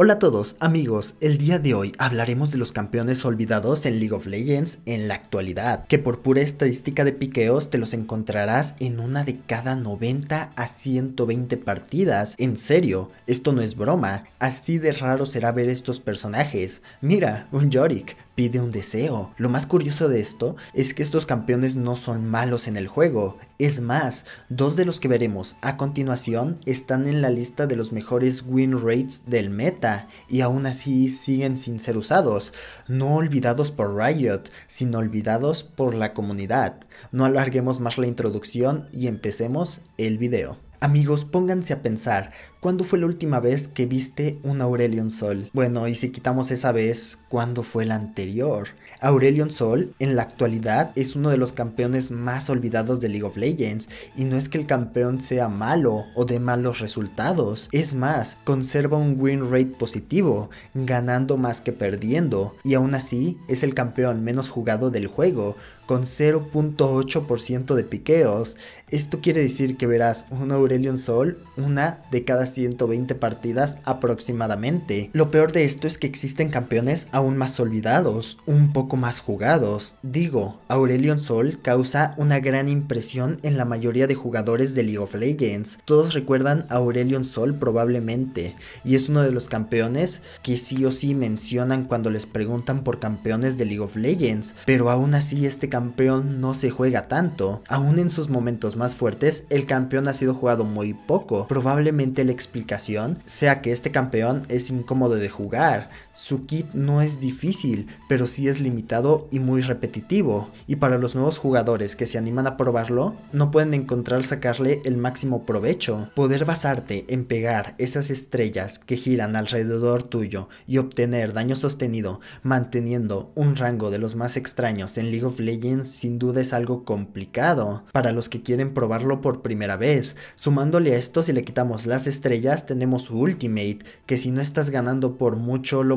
Hola a todos amigos, el día de hoy hablaremos de los campeones olvidados en League of Legends en la actualidad, que por pura estadística de piqueos te los encontrarás en una de cada 90 a 120 partidas, en serio, esto no es broma, así de raro será ver estos personajes, mira, un Yorick, pide un deseo, lo más curioso de esto es que estos campeones no son malos en el juego, es más, dos de los que veremos a continuación están en la lista de los mejores win rates del meta, y aún así siguen sin ser usados, no olvidados por Riot, sino olvidados por la comunidad. No alarguemos más la introducción y empecemos el video. Amigos, pónganse a pensar, ¿cuándo fue la última vez que viste un Aurelion Sol? Bueno, y si quitamos esa vez, ¿cuándo fue la anterior? Aurelion Sol, en la actualidad, es uno de los campeones más olvidados de League of Legends, y no es que el campeón sea malo o de malos resultados, es más, conserva un win rate positivo, ganando más que perdiendo, y aún así es el campeón menos jugado del juego, con 0.8% de piqueos. Esto quiere decir que verás un Aurelion Sol una de cada 120 partidas aproximadamente. Lo peor de esto es que existen campeones aún más olvidados, un poco más jugados. Digo, Aurelion Sol causa una gran impresión en la mayoría de jugadores de League of Legends. Todos recuerdan a Aurelion Sol probablemente, y es uno de los campeones que sí o sí mencionan cuando les preguntan por campeones de League of Legends, pero aún así este campeón no se juega tanto. Aún en sus momentos más fuertes, el campeón ha sido jugado muy poco. Probablemente la explicación sea que este campeón es incómodo de jugar, su kit no es difícil, pero sí es limitado y muy repetitivo, y para los nuevos jugadores que se animan a probarlo, no pueden encontrar sacarle el máximo provecho. Poder basarte en pegar esas estrellas que giran alrededor tuyo y obtener daño sostenido manteniendo un rango de los más extraños en League of Legends sin duda es algo complicado para los que quieren probarlo por primera vez. Sumándole a esto si le quitamos las estrellas tenemos su ultimate, que si no estás ganando por mucho lo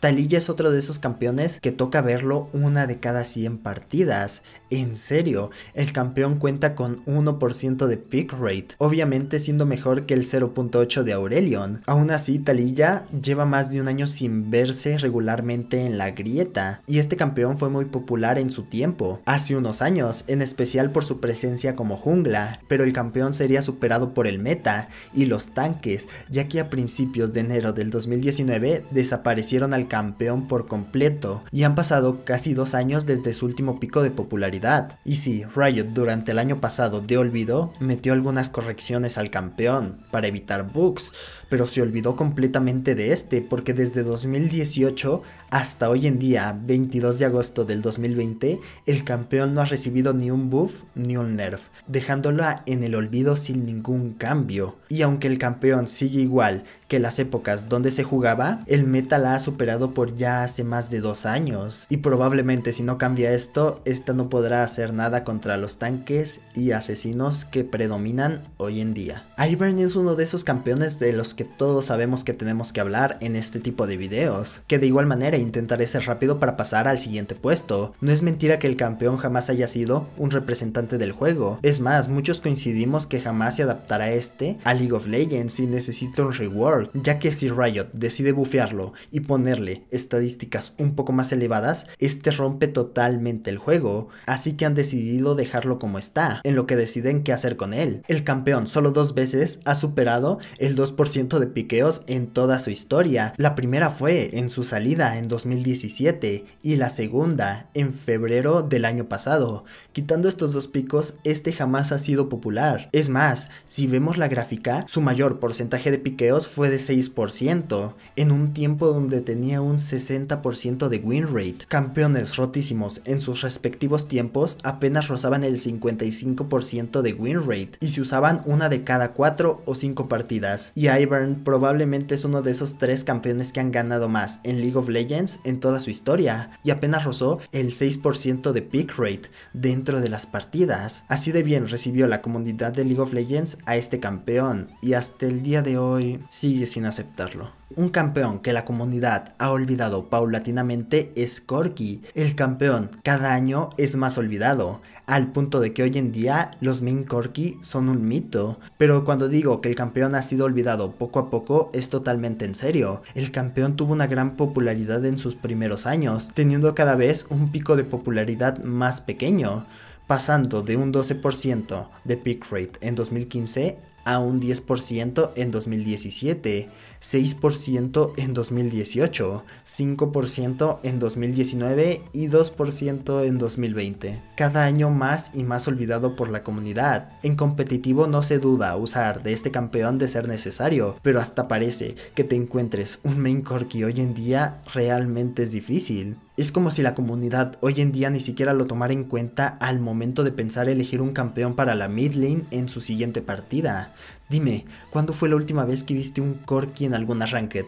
Talilla es otro de esos campeones que toca verlo una de cada 100 partidas. En serio, el campeón cuenta con 1% de pick rate, obviamente siendo mejor que el 0.8 de Aurelion. Aún así, Talilla lleva más de un año sin verse regularmente en la grieta, y este campeón fue muy popular en su tiempo, hace unos años, en especial por su presencia como jungla, pero el campeón sería superado por el meta y los tanques, ya que a principios de enero del 2019 desaparecieron al campeón por completo y han pasado casi dos años desde su último pico de popularidad. Y si Riot durante el año pasado de olvido metió algunas correcciones al campeón para evitar bugs, pero se olvidó completamente de este porque desde 2018 hasta hoy en día, 22 de agosto del 2020, el campeón no ha recibido ni un buff ni un nerf, dejándola en el olvido sin ningún cambio. Y aunque el campeón sigue igual que las épocas donde se jugaba, el meta la ha superado por ya hace más de dos años. Y probablemente si no cambia esto, esta no podrá hacer nada contra los tanques y asesinos que predominan hoy en día. Ivern es uno de esos campeones de los que todos sabemos que tenemos que hablar en este tipo de videos, que de igual manera intentaré ser rápido para pasar al siguiente puesto. No es mentira que el campeón jamás haya sido un representante del juego, es más, muchos coincidimos que jamás se adaptará este a League of Legends Y necesita un rework, ya que si Riot decide bufearlo y ponerle estadísticas un poco más elevadas, este rompe totalmente el juego, así que han decidido dejarlo como está, en lo que deciden qué hacer con él. El campeón solo dos veces ha superado el 2% de piqueos en toda su historia, la primera fue en su salida en 2017 y la segunda en febrero del año pasado. Quitando estos dos picos, este jamás ha sido popular. Es más, si vemos la gráfica, su mayor porcentaje de piqueos fue de 6%, en un tiempo donde tenía un 60% de win rate. Campeones rotísimos en sus respectivos tiempos apenas rozaban el 55% de win rate y se usaban una de cada 4 o 5 partidas. Y Ivern probablemente es uno de esos 3 campeones que han ganado más en League of Legends en toda su historia y apenas rozó el 6% de pick rate dentro de las partidas. Así de bien recibió la comunidad de League of Legends a este campeón y hasta el día de hoy sigue sin aceptarlo. Un campeón que la comunidad ha olvidado paulatinamente es Corky. El campeón cada año es más olvidado, al punto de que hoy en día los main Corky son un mito. Pero cuando digo que el campeón ha sido olvidado poco a poco es totalmente en serio. El campeón tuvo una gran popularidad en sus primeros años, teniendo cada vez un pico de popularidad más pequeño pasando de un 12% de pick rate en 2015 a un 10% en 2017, 6% en 2018, 5% en 2019 y 2% en 2020. Cada año más y más olvidado por la comunidad. En competitivo no se duda usar de este campeón de ser necesario, pero hasta parece que te encuentres un main core que hoy en día realmente es difícil. Es como si la comunidad hoy en día ni siquiera lo tomara en cuenta al momento de pensar elegir un campeón para la mid lane en su siguiente partida. Dime, ¿cuándo fue la última vez que viste un Corki en alguna ranked?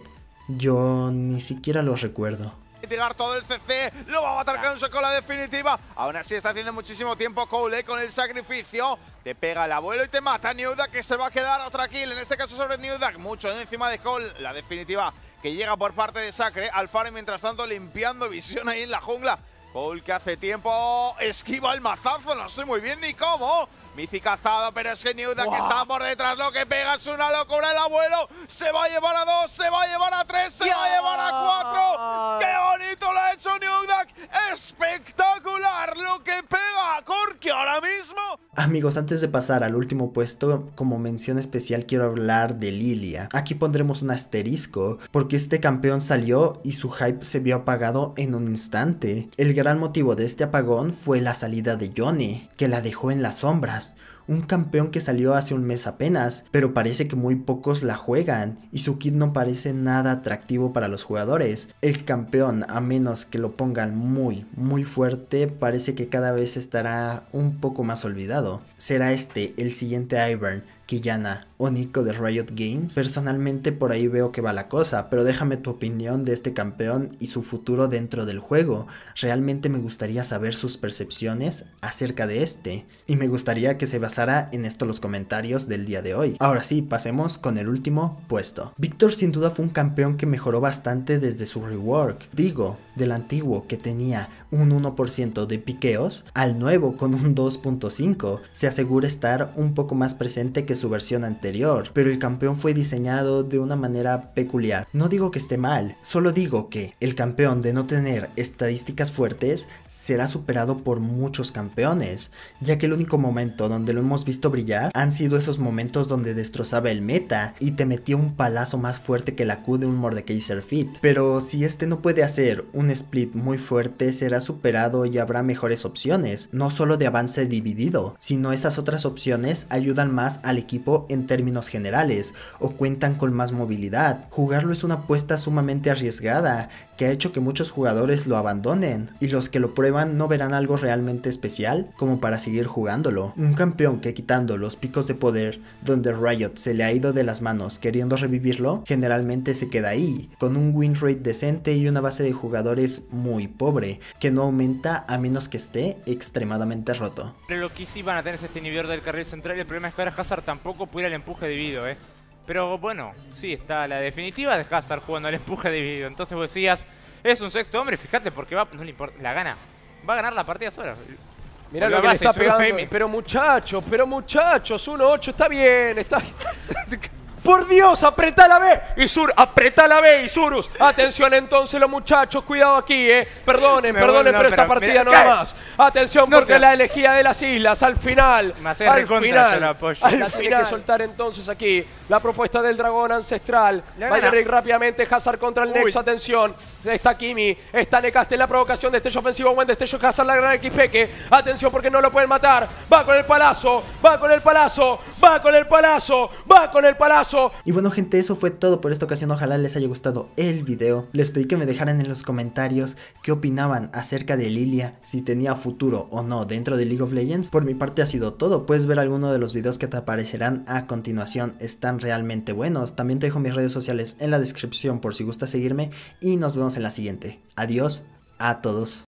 Yo ni siquiera lo recuerdo tirar todo el CC, lo va a matar con su cola definitiva. Aún así está haciendo muchísimo tiempo Cole eh, con el sacrificio. Te pega el abuelo y te mata Newdak que se va a quedar otra kill. En este caso sobre Newdak, mucho encima de Cole. La definitiva que llega por parte de Sacre. Alfaro, mientras tanto, limpiando visión ahí en la jungla. Paul que hace tiempo esquiva el mazazo, no sé muy bien ni cómo. Mici cazado, pero es que que está por detrás, lo que pega es una locura. El abuelo se va a llevar a dos, se va a llevar a tres, se va a llevar a cuatro. ¡Qué bonito lo ha hecho Newdac! ¡Espectacular lo que pega a Corky ahora mismo! Amigos, antes de pasar al último puesto, como mención especial quiero hablar de Lilia. Aquí pondremos un asterisco, porque este campeón salió y su hype se vio apagado en un instante. El gran motivo de este apagón fue la salida de Johnny, que la dejó en las sombras un campeón que salió hace un mes apenas, pero parece que muy pocos la juegan y su kit no parece nada atractivo para los jugadores. El campeón, a menos que lo pongan muy, muy fuerte, parece que cada vez estará un poco más olvidado. Será este el siguiente Ivern, Kiyana o Nico de Riot Games. Personalmente por ahí veo que va la cosa, pero déjame tu opinión de este campeón y su futuro dentro del juego. Realmente me gustaría saber sus percepciones acerca de este y me gustaría que se basara en esto los comentarios del día de hoy. Ahora sí, pasemos con el último puesto. Victor sin duda fue un campeón que mejoró bastante desde su rework. Digo, del antiguo que tenía un 1% de piqueos al nuevo con un 2.5. Se asegura estar un poco más presente que su versión anterior, pero el campeón fue diseñado de una manera peculiar. No digo que esté mal, solo digo que el campeón de no tener estadísticas fuertes será superado por muchos campeones, ya que el único momento donde lo hemos visto brillar han sido esos momentos donde destrozaba el meta y te metía un palazo más fuerte que la Q de un Mordekaiser Fit. Pero si este no puede hacer un split muy fuerte, será superado y habrá mejores opciones, no solo de avance dividido, sino esas otras opciones ayudan más al equipo en términos generales o cuentan con más movilidad. Jugarlo es una apuesta sumamente arriesgada que ha hecho que muchos jugadores lo abandonen y los que lo prueban no verán algo realmente especial como para seguir jugándolo. Un campeón que quitando los picos de poder donde Riot se le ha ido de las manos queriendo revivirlo, generalmente se queda ahí, con un win rate decente y una base de jugadores muy pobre, que no aumenta a menos que esté extremadamente roto. Pero lo que sí van a tener es este nivel del carril central, el problema es que ahora Hazard tampoco pudiera el empuje debido ¿eh? Pero bueno, sí, está la definitiva de estar jugando al empuje dividido. Entonces vos decías, es un sexto hombre, fíjate porque va, no le importa, la gana. Va a ganar la partida sola. Mirá lo, que está pegando. Pero muchachos, pero muchachos, 1-8, está bien, está... Por Dios, apretá la B. sur, apretá la B, Isurus. Atención entonces los muchachos, cuidado aquí, eh. Perdonen, perdonen, pero esta partida no más. Atención porque la elegía de las islas al final. al final, Al final. que soltar entonces aquí la propuesta del dragón ancestral. Va a Valeric rápidamente. Hazard contra el Nexus. Atención. Está Kimi. Está Necaste. La provocación. de Destello ofensivo. Buen destello. Hazard la gran XP. Atención porque no lo pueden matar. Va con el palazo. Va con el palazo. Va con el palazo. Va con el palazo. Y bueno, gente, eso fue todo por esta ocasión. Ojalá les haya gustado el video. Les pedí que me dejaran en los comentarios qué opinaban acerca de Lilia. Si tenía futuro o no dentro de League of Legends. Por mi parte ha sido todo. Puedes ver alguno de los videos que te aparecerán a continuación. Están realmente buenos. También te dejo mis redes sociales en la descripción por si gustas seguirme y nos vemos en la siguiente. Adiós a todos.